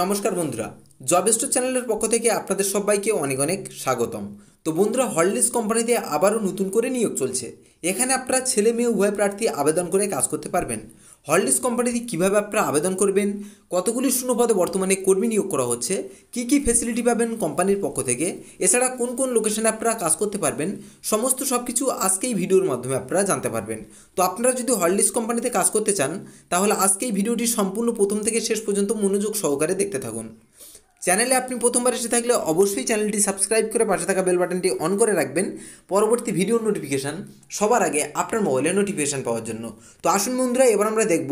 নমস্কার বন্ধুরা job store চ্যানেলের পক্ষ থেকে আপনাদের সবাইকে অনেক অনেক স্বাগতম তো বন্ধুরা হলডিস কোম্পানিতে আবারও নতুন করে নিয়োগ চলছে এখানে আপনারা ছেলে মেয়ে উভয় প্রার্থী আবেদন করে কাজ করতে পারবেন হলডিস কোম্পানিতে কীভাবে আপনারা আবেদন করবেন কতগুলি শূন্যপদে বর্তমানে কর্মী নিয়োগ করা হচ্ছে কি কি ফেসিলিটি পাবেন কোম্পানির পক্ষ থেকে এছাড়া কোন কোন লোকেশনে আপনারা কাজ করতে পারবেন সমস্ত সব কিছু আজকেই ভিডিওর মাধ্যমে আপনারা জানতে পারবেন তো আপনারা যদি হলডিস কোম্পানিতে কাজ করতে চান তাহলে আজকেই ভিডিওটি সম্পূর্ণ প্রথম থেকে শেষ পর্যন্ত মনোযোগ সহকারে দেখতে থাকুন চ্যানেলে আপনি প্রথমবার এসে থাকলে অবশ্যই চ্যানেলটি সাবস্ক্রাইব করে পাশে থাকা বেল বাটনটি অন করে রাখবেন পরবর্তী ভিডিও নোটিফিকেশান সবার আগে আপনার মোবাইলে নোটিফিকেশান পাওয়ার জন্য তো আসুন বন্ধুরা এবার আমরা দেখব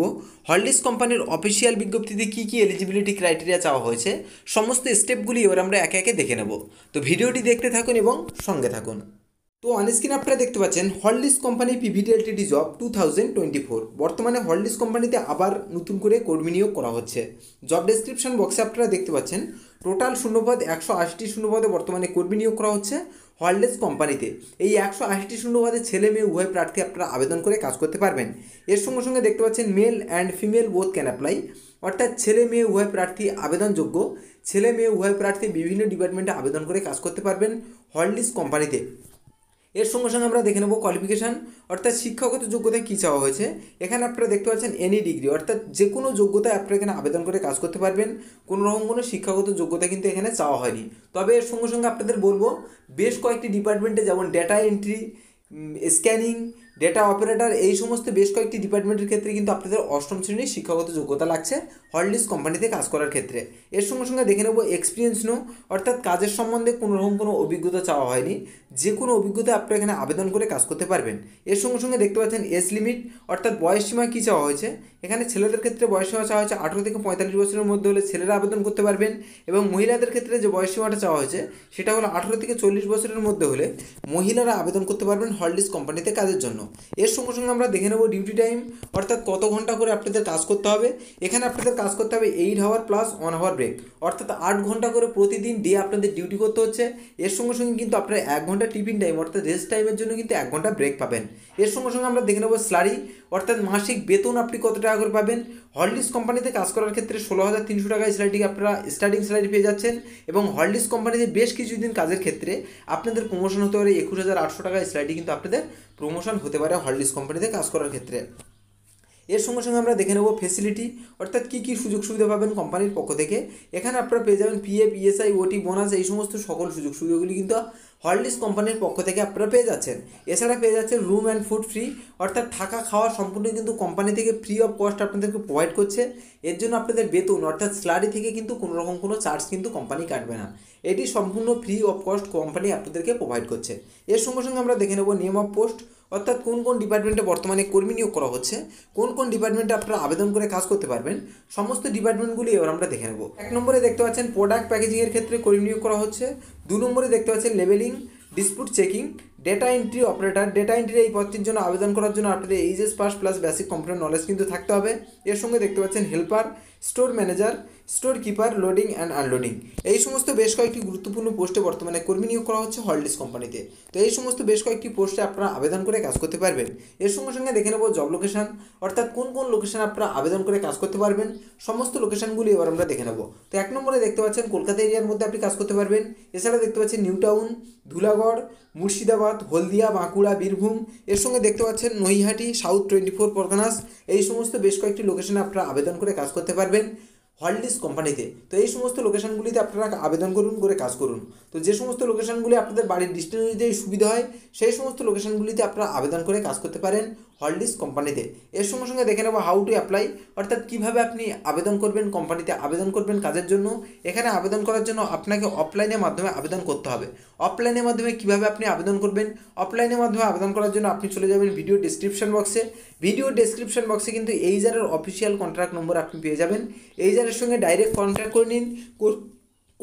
হলডিস কোম্পানির অফিসিয়াল বিজ্ঞপ্তিতে কী কী এলিজিবিলিটি ক্রাইটেরিয়া চাওয়া হয়েছে সমস্ত স্টেপগুলি এবার আমরা একে একে দেখে নেব তো ভিডিওটি দেখতে থাকুন এবং সঙ্গে থাকুন তো অনস্ক্রিন আপনারা দেখতে পাচ্ছেন হলডিস company PVD LTD job two thousand twenty four বর্তমানে হলডিস কোম্পানিতে আবার নতুন করে কর্মী নিয়োগ করা হচ্ছে জব ডেসক্রিপশন বক্সে আপনারা দেখতে পাচ্ছেন টোটাল শূন্যপদ একশো আশিটি শূন্যপদে বর্তমানে কর্মী নিয়োগ করা হচ্ছে হলডেস কোম্পানিতে এই একশো আশিটি শূন্যপদে ছেলে মেয়ে উভয় প্রার্থী আপনারা আবেদন করে কাজ করতে পারবেন এর সঙ্গে সঙ্গে দেখতে পাচ্ছেন male and female both can apply অর্থাৎ ছেলে মেয়ে উভয় প্রার্থী আবেদনযোগ্য ছেলে মেয়ে উভয় প্রার্থী বিভিন্ন ডিপার্টমেন্টে আবেদন করে কাজ করতে পারবেন হলডিস কোম্পানিতে এর সঙ্গে সঙ্গে আমরা দেখে নেব কোয়ালিফিকেশান অর্থাৎ শিক্ষাগত যোগ্যতায় কী চাওয়া হয়েছে এখানে আপনারা দেখতে পাচ্ছেন এনি ডিগ্রি অর্থাৎ যে কোনো যোগ্যতায় আপনারা এখানে আবেদন করে কাজ করতে পারবেন কোনো রকম কোনো শিক্ষাগত যোগ্যতা কিন্তু এখানে চাওয়া হয়নি তবে এর সঙ্গে সঙ্গে আপনাদের বলবো বেশ কয়েকটি ডিপার্টমেন্টে যেমন data entry scanning data operator এই সমস্ত বেশ কয়েকটি ডিপার্টমেন্টের ক্ষেত্রে কিন্তু আপনাদের অষ্টম শ্রেণীর শিক্ষাগত যোগ্যতা লাগছে হলডিস কোম্পানিতে কাজ করার ক্ষেত্রে এর সঙ্গে সঙ্গে দেখে নেব এক্সপিরিয়েন্স নো অর্থাৎ কাজের সম্বন্ধে কোনো রকম কোনো অভিজ্ঞতা চাওয়া হয়নি যে কোনো অভিজ্ঞতা আপনারা এখানে আবেদন করে কাজ করতে পারবেন এর সঙ্গে সঙ্গে দেখতে পাচ্ছেন এজ লিমিট অর্থাৎ বয়সসীমা কী চাওয়া হয়েছে এখানে ছেলেদের ক্ষেত্রে বয়সসীমা চাওয়া হয়েছে আঠেরো থেকে পঁয়তাল্লিশ বছরের মধ্যে হলে ছেলেরা আবেদন করতে পারবেন এবং মহিলাদের ক্ষেত্রে যে বয়সসীমাটা চাওয়া হয়েছে সেটা হলো আঠেরো থেকে চল্লিশ বছরের মধ্যে হলে মহিলারা আবেদন করতে পারবেন হলডিস কোম্পানিতে কাজের জন্য এর সঙ্গে সঙ্গে আমরা দেখে নেব ডিউটি টাইম অর্থাৎ কত ঘন্টা করে আপনাদের কাজ করতে হবে এখানে আপনাদের কাজ করতে হবে এইট হাওয়ার প্লাস ওয়ান হাওয়ার ব্রেক অর্থাৎ আট ঘন্টা করে প্রতিদিন ডে আপনাদের ডিউটি করতে হচ্ছে এর সঙ্গে সঙ্গে কিন্তু আপনারা এক ঘন্টা টিফিন টাইম অর্থাৎ রেস্ট টাইমের জন্য কিন্তু এক ঘন্টা ব্রেক পাবেন এর সঙ্গে সঙ্গে আমরা দেখে নেবো স্যালারি অর্থাৎ মাসিক বেতন আপনি কত টাকা করে পাবেন হলডিস কোম্পানিতে কাজ করার ক্ষেত্রে ষোলো হাজার তিনশো টাকায় স্যালারিটি আপনারা স্টার্টিং স্যালারি পেয়ে যাচ্ছেন এবং হলডিস কোম্পানিতে বেশ কিছুদিন কাজের ক্ষেত্রে আপনাদের প্রমোশন হতে পারে একুশ হাজার আটশো টাকায় স্যালারিটি কিন্তু আপনাদের প্রমোশন হতে পারে হরলিক্স কোম্পানিতে কাজ করার ক্ষেত্রে এর সঙ্গে সঙ্গে আমরা দেখে নেব ফেসিলিটি অর্থাৎ কী কী সুযোগ সুবিধা পাবেন কোম্পানির পক্ষ থেকে এখানে আপনারা পেয়ে যাবেন পিএফ ইএসআই ওটি বোনাস এই সমস্ত সকল সুযোগ সুবিধাগুলি কিন্তু হলডিস কোম্পানির পক্ষ থেকে আপনারা পেয়ে যাচ্ছেন এছাড়া পেয়ে যাচ্ছেন রুম অ্যান্ড ফুড ফ্রি অর্থাৎ থাকা খাওয়া সম্পূর্ণ কিন্তু কোম্পানি থেকে ফ্রি অফ কস্ট আপনাদেরকে প্রোভাইড করছে এর জন্য আপনাদের বেতন অর্থাৎ স্যালারি থেকে কিন্তু কোনো রকম কোনো চার্জ কিন্তু কোম্পানি কাটবে না এটি সম্পূর্ণ ফ্রি অফ কস্ট কোম্পানি আপনাদেরকে প্রোভাইড করছে এর সঙ্গে সঙ্গে আমরা দেখে নেব নেম অফ পোস্ট অর্থাৎ কোন কোন ডিপার্টমেন্টে বর্তমানে কর্মী নিয়োগ করা হচ্ছে কোন কোন ডিপার্টমেন্টে আপনারা আবেদন করে কাজ করতে পারবেন সমস্ত ডিপার্টমেন্টগুলি এবার আমরা দেখে নেব এক নম্বরে দেখতে পাচ্ছেন প্রোডাক্ট প্যাকেজিংয়ের ক্ষেত্রে কর্মী নিয়োগ করা হচ্ছে দু নম্বরে দেখতে পাচ্ছেন labelling dispute checking data entry operator data এন্ট্রির এই পদটির জন্য আবেদন করার জন্য আপনাদের HS pass plus basic computer knowledge কিন্তু থাকতে হবে এর সঙ্গে দেখতে পাচ্ছেন helper store manager store keeper loading and unloading এই সমস্ত বেশ কয়েকটি গুরুত্বপূর্ণ পোস্টে বর্তমানে কর্মী নিয়োগ করা হচ্ছে হলডিস কোম্পানিতে তো এই সমস্ত বেশ কয়েকটি পোস্টে আপনারা আবেদন করে কাজ করতে পারবেন এর সঙ্গে সঙ্গে দেখে নেব জব লোকেশান অর্থাৎ কোন কোন লোকেশান আপনারা আবেদন করে কাজ করতে পারবেন সমস্ত লোকেশানগুলি এবার আমরা দেখে নেব তো এক নম্বরে দেখতে পাচ্ছেন কলকাতা এরিয়ার মধ্যে আপনি কাজ করতে পারবেন এছাড়া দেখতে পাচ্ছেন নিউ টাউন ধুলাগড় মুর্শিদাবাদ হলদিয়া বাঁকুড়া বীরভূম এর সঙ্গে দেখতে পাচ্ছেন Naihati south twenty four Parganas এই সমস্ত বেশ কয়েকটি লোকেশানে আপনারা আবেদন করে কাজ করতে পারবেন হলডিস কোম্পানিতে তো এই সমস্ত লোকেশানগুলিতে আপনারা আবেদন করুন করে কাজ করুন তো যে সমস্ত লোকেশানগুলি আপনাদের বাড়ির ডিস্টেন্স অনুযায়ী সুবিধা হয় সেই সমস্ত লোকেশানগুলিতে আপনারা আবেদন করে কাজ করতে পারেন হলডিস কোম্পানিতে এর সঙ্গে সঙ্গে দেখে নেবো হাউ টু অ্যাপ্লাই অর্থাৎ কীভাবে আপনি আবেদন করবেন কোম্পানিতে আবেদন করবেন কাজের জন্য এখানে আবেদন করার জন্য আপনাকে অফলাইনের মাধ্যমে আবেদন করতে হবে অফলাইনের মাধ্যমে কীভাবে আপনি আবেদন করবেন অফলাইনের মাধ্যমে আবেদন করার জন্য আপনি চলে যাবেন ভিডিও ডিসক্রিপশন বক্সে ভিডিও ডিসক্রিপশন বক্সে কিন্তু এইজারের অফিসিয়াল কন্ট্রাক্ট নম্বর আপনি পেয়ে যাবেন এইজারের সঙ্গে ডাইরেক্ট কন্ট্যাক্ট করে নিন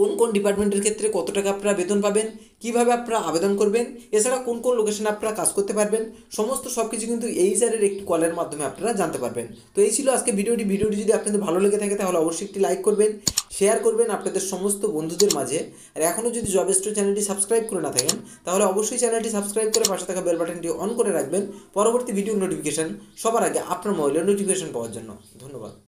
কোন কোন ডিপার্টমেন্টের ক্ষেত্রে কত টাকা আপনারা বেতন পাবেন কিভাবে আপনারা আবেদন করবেন এছাড়া কোন কোন লোকেশনে আপনারা কাজ করতে পারবেন সমস্ত সব কিছু কিন্তু এই জারের একটি কলের মাধ্যমে আপনারা জানতে পারবেন তো এই ছিল আজকে ভিডিওটি ভিডিওটি যদি আপনাদের ভালো লেগে থাকে তাহলে অবশ্যই একটি লাইক করবেন শেয়ার করবেন আপনাদের সমস্ত বন্ধুদের মাঝে আর এখনও যদি জব স্টোর চ্যানেলটি সাবস্ক্রাইব করে না থাকেন তাহলে অবশ্যই চ্যানেলটি সাবস্ক্রাইব করে পাশে থাকা বেল বাটনটি অন করে রাখবেন পরবর্তী ভিডিও নোটিফিকেশান সবার আগে আপনার মোবাইলের নোটিফিকেশান পাওয়ার জন্য ধন্যবাদ